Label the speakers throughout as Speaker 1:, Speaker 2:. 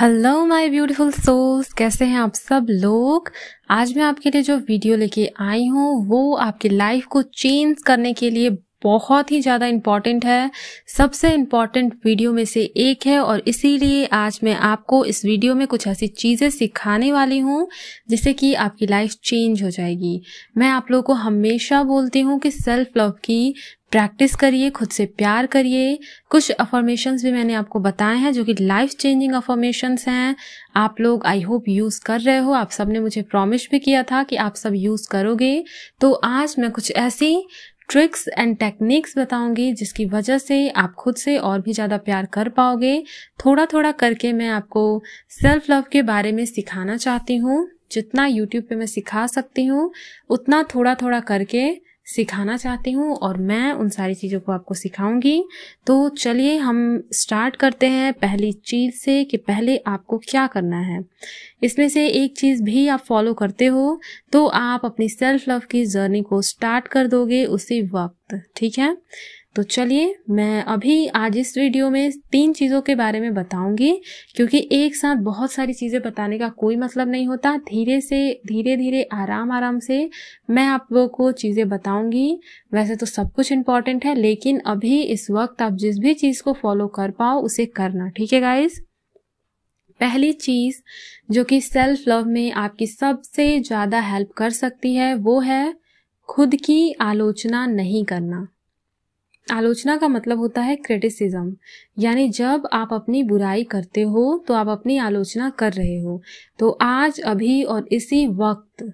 Speaker 1: hello my beautiful souls कैसे हैं आप सब लोग आज मैं आपके लिए जो वीडियो लेके आई हूँ वो आपकी लाइफ को चेंज करने के लिए बहुत ही ज़्यादा इम्पॉर्टेंट है सबसे इम्पॉर्टेंट वीडियो में से एक है और इसीलिए आज मैं आपको इस वीडियो में कुछ ऐसी चीज़ें सिखाने वाली हूँ जिससे कि आपकी लाइफ चेंज हो जाएगी मैं आप लोगों को हमेशा बोलती हूँ कि सेल्फ लव की प्रैक्टिस करिए खुद से प्यार करिए कुछ अफॉर्मेशन भी मैंने आपको बताए हैं जो कि लाइफ चेंजिंग अफॉर्मेशंस हैं आप लोग आई होप यूज़ कर रहे हो आप सब ने मुझे प्रॉमिस भी किया था कि आप सब यूज़ करोगे तो आज मैं कुछ ऐसी ट्रिक्स एंड टेक्निक्स बताऊंगी जिसकी वजह से आप खुद से और भी ज़्यादा प्यार कर पाओगे थोड़ा थोड़ा करके मैं आपको सेल्फ लव के बारे में सिखाना चाहती हूँ जितना यूट्यूब पे मैं सिखा सकती हूँ उतना थोड़ा थोड़ा करके सिखाना चाहती हूँ और मैं उन सारी चीज़ों को आपको सिखाऊंगी तो चलिए हम स्टार्ट करते हैं पहली चीज़ से कि पहले आपको क्या करना है इसमें से एक चीज़ भी आप फॉलो करते हो तो आप अपनी सेल्फ लव की जर्नी को स्टार्ट कर दोगे उसी वक्त ठीक है तो चलिए मैं अभी आज इस वीडियो में तीन चीज़ों के बारे में बताऊंगी क्योंकि एक साथ बहुत सारी चीज़ें बताने का कोई मतलब नहीं होता धीरे से धीरे धीरे आराम आराम से मैं आप लोगों को चीज़ें बताऊंगी वैसे तो सब कुछ इम्पॉर्टेंट है लेकिन अभी इस वक्त आप जिस भी चीज़ को फॉलो कर पाओ उसे करना ठीक है गाइज़ पहली चीज़ जो कि सेल्फ लव में आपकी सबसे ज़्यादा हेल्प कर सकती है वो है खुद की आलोचना नहीं करना आलोचना का मतलब होता है क्रिटिसिज्म यानी जब आप अपनी बुराई करते हो तो आप अपनी आलोचना कर रहे हो तो आज अभी और इसी वक्त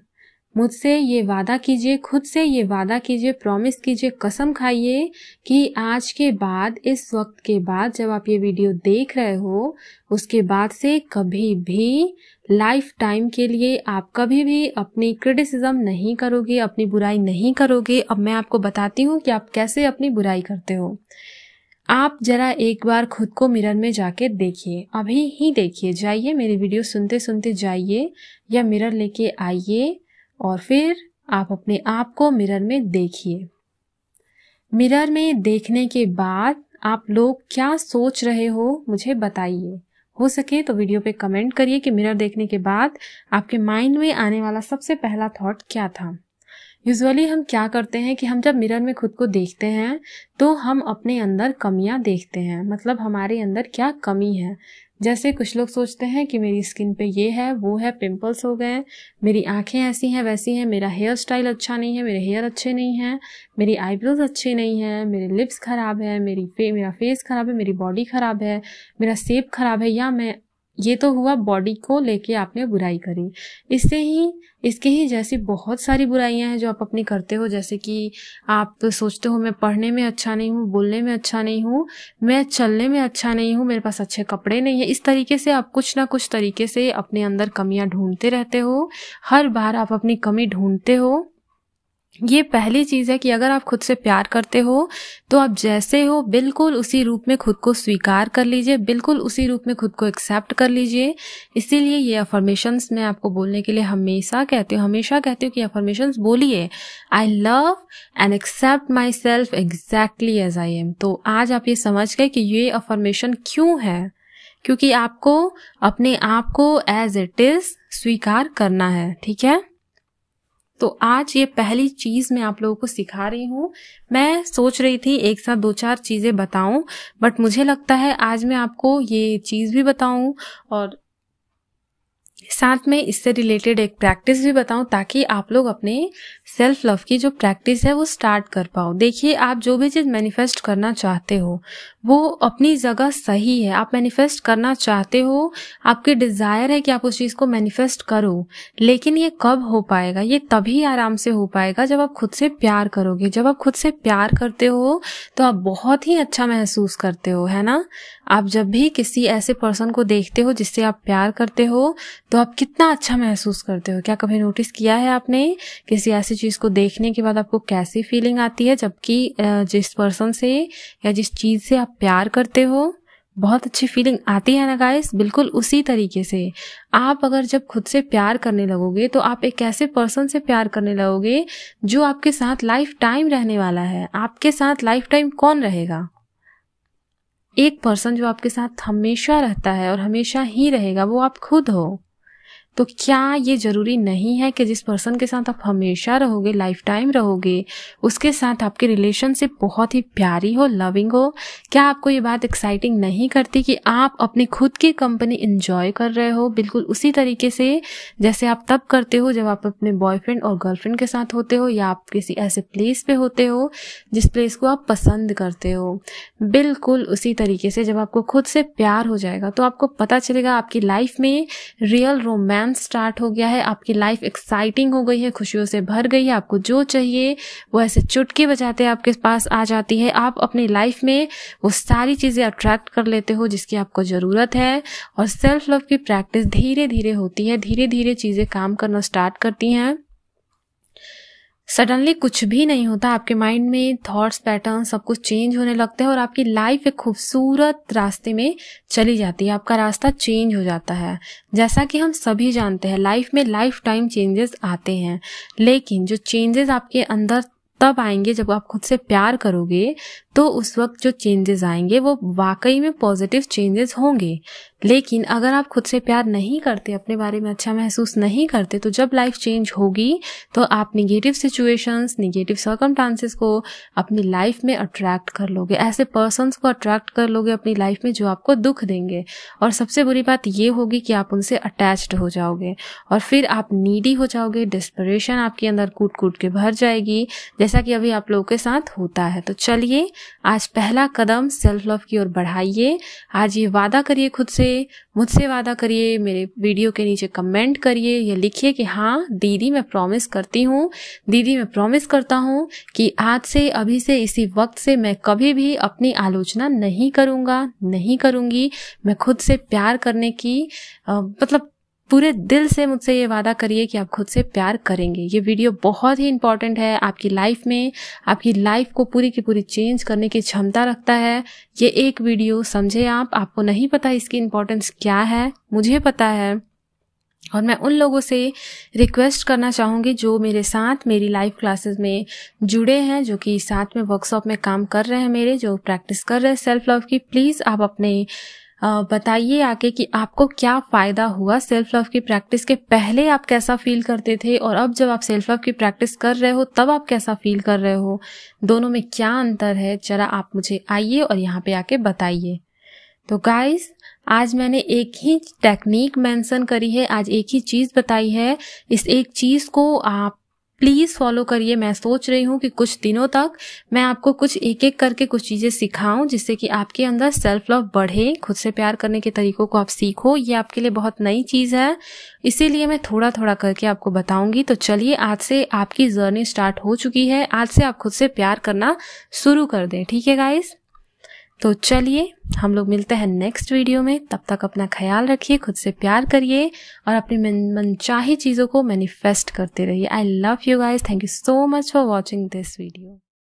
Speaker 1: मुझसे ये वादा कीजिए खुद से ये वादा कीजिए प्रॉमिस कीजिए कसम खाइए कि आज के बाद इस वक्त के बाद जब आप ये वीडियो देख रहे हो उसके बाद से कभी भी लाइफ टाइम के लिए आप कभी भी अपनी क्रिटिसिज्म नहीं करोगे अपनी बुराई नहीं करोगे अब मैं आपको बताती हूँ कि आप कैसे अपनी बुराई करते हो आप जरा एक बार खुद को मिरर में जाके देखिए अभी ही देखिए जाइए मेरी वीडियो सुनते सुनते जाइए या मिरर लेके आइए और फिर आप अपने आप को मिरर में देखिए मिरर में देखने के बाद आप लोग क्या सोच रहे हो मुझे बताइए हो सके तो वीडियो पे कमेंट करिए कि मिरर देखने के बाद आपके माइंड में आने वाला सबसे पहला थॉट क्या था यूजुअली हम क्या करते हैं कि हम जब मिरर में खुद को देखते हैं तो हम अपने अंदर कमियां देखते हैं मतलब हमारे अंदर क्या कमी है जैसे कुछ लोग सोचते हैं कि मेरी स्किन पे ये है वो है पिंपल्स हो गए मेरी आंखें ऐसी हैं वैसी हैं मेरा हेयर स्टाइल अच्छा नहीं है मेरे हेयर अच्छे नहीं हैं मेरी आईब्रोज अच्छे नहीं हैं मेरे लिप्स ख़राब है मेरी फे मेरा फेस ख़राब है मेरी बॉडी ख़राब है मेरा सेप ख़राब है या मैं ये तो हुआ बॉडी को लेके आपने बुराई करी इससे ही इसके ही जैसी बहुत सारी बुराइयां हैं जो आप अपनी करते हो जैसे कि आप सोचते हो मैं पढ़ने में अच्छा नहीं हूँ बोलने में अच्छा नहीं हूँ मैं चलने में अच्छा नहीं हूँ मेरे पास अच्छे कपड़े नहीं है इस तरीके से आप कुछ ना कुछ तरीके से अपने अंदर कमियाँ ढूंढते रहते हो हर बार आप अपनी कमी ढूंढते हो ये पहली चीज है कि अगर आप खुद से प्यार करते हो तो आप जैसे हो बिल्कुल उसी रूप में खुद को स्वीकार कर लीजिए बिल्कुल उसी रूप में खुद को एक्सेप्ट कर लीजिए इसीलिए ये अफर्मेशंस मैं आपको बोलने के लिए हमेशा कहती हूँ हमेशा कहती हूँ कि अफर्मेशंस बोलिए I love and accept myself exactly as I am तो आज आप ये समझ गए कि ये अफर्मेशन क्यों है क्योंकि आपको अपने आप को एज इट इज स्वीकार करना है ठीक है तो आज ये पहली चीज मैं आप लोगों को सिखा रही हूँ मैं सोच रही थी एक साथ दो चार चीजें बताऊं बट मुझे लगता है आज मैं आपको ये चीज भी बताऊं और साथ में इससे रिलेटेड एक प्रैक्टिस भी बताऊं ताकि आप लोग अपने सेल्फ लव की जो प्रैक्टिस है वो स्टार्ट कर पाओ देखिए आप जो भी चीज़ मैनिफेस्ट करना चाहते हो वो अपनी जगह सही है आप मैनिफेस्ट करना चाहते हो आपके डिज़ायर है कि आप उस चीज़ को मैनिफेस्ट करो लेकिन ये कब हो पाएगा ये तभी आराम से हो पाएगा जब आप खुद से प्यार करोगे जब आप खुद से प्यार करते हो तो आप बहुत ही अच्छा महसूस करते हो है ना आप जब भी किसी ऐसे पर्सन को देखते हो जिससे आप प्यार करते हो तो आप कितना अच्छा महसूस करते हो क्या कभी नोटिस किया है आपने किसी ऐसी चीज़ को देखने के बाद आपको कैसी फीलिंग आती है जबकि जिस पर्सन से या जिस चीज़ से आप प्यार करते हो बहुत अच्छी फीलिंग आती है ना गाइस बिल्कुल उसी तरीके से आप अगर जब खुद से प्यार करने लगोगे तो आप एक ऐसे पर्सन से प्यार करने लगोगे जो आपके साथ लाइफ टाइम रहने वाला है आपके साथ लाइफ टाइम कौन रहेगा एक पर्सन जो आपके साथ हमेशा रहता है और हमेशा ही रहेगा वो आप खुद हो तो क्या ये ज़रूरी नहीं है कि जिस पर्सन के साथ आप हमेशा रहोगे लाइफ टाइम रहोगे उसके साथ आपकी रिलेशनशिप बहुत ही प्यारी हो लविंग हो क्या आपको ये बात एक्साइटिंग नहीं करती कि आप अपनी खुद की कंपनी इंजॉय कर रहे हो बिल्कुल उसी तरीके से जैसे आप तब करते हो जब आप अपने बॉयफ्रेंड और गर्लफ्रेंड के साथ होते हो या आप किसी ऐसे प्लेस पे होते हो जिस प्लेस को आप पसंद करते हो बिल्कुल उसी तरीके से जब आपको खुद से प्यार हो जाएगा तो आपको पता चलेगा आपकी लाइफ में रियल रोमांस फन स्टार्ट हो गया है आपकी लाइफ एक्साइटिंग हो गई है खुशियों से भर गई है आपको जो चाहिए वो ऐसे चुटकी बजाते आपके पास आ जाती है आप अपनी लाइफ में वो सारी चीज़ें अट्रैक्ट कर लेते हो जिसकी आपको ज़रूरत है और सेल्फ लव की प्रैक्टिस धीरे धीरे होती है धीरे धीरे चीज़ें काम करना स्टार्ट करती हैं सडनली कुछ भी नहीं होता आपके माइंड में थॉट्स पैटर्न सब कुछ चेंज होने लगते हैं और आपकी लाइफ एक खूबसूरत रास्ते में चली जाती है आपका रास्ता चेंज हो जाता है जैसा कि हम सभी जानते हैं लाइफ में लाइफ टाइम चेंजेस आते हैं लेकिन जो चेंजेस आपके अंदर तब आएंगे जब आप खुद से प्यार करोगे तो उस वक्त जो चेंजेस आएंगे वो वाकई में पॉजिटिव चेंजेस होंगे लेकिन अगर आप खुद से प्यार नहीं करते अपने बारे में अच्छा महसूस नहीं करते तो जब लाइफ चेंज होगी तो आप निगेटिव सिचुएशंस निगेटिव सर्कम को अपनी लाइफ में अट्रैक्ट कर लोगे ऐसे पर्सनस को अट्रैक्ट कर लोगे अपनी लाइफ में जो आपको दुख देंगे और सबसे बुरी बात ये होगी कि आप उनसे अटैच्ड हो जाओगे और फिर आप नीडी हो जाओगे डिस्परेशन आपके अंदर कूट कूट के भर जाएगी जैसा कि अभी आप लोगों के साथ होता है तो चलिए आज पहला कदम सेल्फ लव की ओर बढ़ाइए आज ये वादा करिए खुद से पे मुझसे वादा करिए मेरे वीडियो के नीचे कमेंट करिए या लिखिए कि हाँ दीदी मैं प्रॉमिस करती हूँ दीदी मैं प्रॉमिस करता हूँ कि आज से अभी से इसी वक्त से मैं कभी भी अपनी आलोचना नहीं करूँगा नहीं करूँगी मैं खुद से प्यार करने की मतलब पूरे दिल से मुझसे ये वादा करिए कि आप खुद से प्यार करेंगे ये वीडियो बहुत ही इंपॉर्टेंट है आपकी लाइफ में आपकी लाइफ को पूरी की पूरी चेंज करने की क्षमता रखता है ये एक वीडियो समझे आप आपको नहीं पता इसकी इंपॉर्टेंस क्या है मुझे पता है और मैं उन लोगों से रिक्वेस्ट करना चाहूँगी जो मेरे साथ मेरी लाइव क्लासेस में जुड़े हैं जो कि साथ में वर्कशॉप में काम कर रहे हैं मेरे जो प्रैक्टिस कर रहे हैं सेल्फ लव की प्लीज़ आप अपने बताइए आके कि आपको क्या फ़ायदा हुआ सेल्फ लव की प्रैक्टिस के पहले आप कैसा फील करते थे और अब जब आप सेल्फ लव की प्रैक्टिस कर रहे हो तब आप कैसा फील कर रहे हो दोनों में क्या अंतर है जरा आप मुझे आइए और यहाँ पे आके बताइए तो गाइस आज मैंने एक ही टेक्निक मेंशन करी है आज एक ही चीज़ बताई है इस एक चीज़ को आप प्लीज़ फॉलो करिए मैं सोच रही हूँ कि कुछ दिनों तक मैं आपको कुछ एक एक करके कुछ चीज़ें सिखाऊं जिससे कि आपके अंदर सेल्फ लव बढ़े खुद से प्यार करने के तरीकों को आप सीखो ये आपके लिए बहुत नई चीज़ है इसीलिए मैं थोड़ा थोड़ा करके आपको बताऊंगी तो चलिए आज से आपकी जर्नी स्टार्ट हो चुकी है आज से आप खुद से प्यार करना शुरू कर दें ठीक है गाइस तो चलिए हम लोग मिलते हैं नेक्स्ट वीडियो में तब तक अपना ख्याल रखिए खुद से प्यार करिए और अपनी मनचाही चीज़ों को मैनिफेस्ट करते रहिए I love you guys thank you so much for watching this video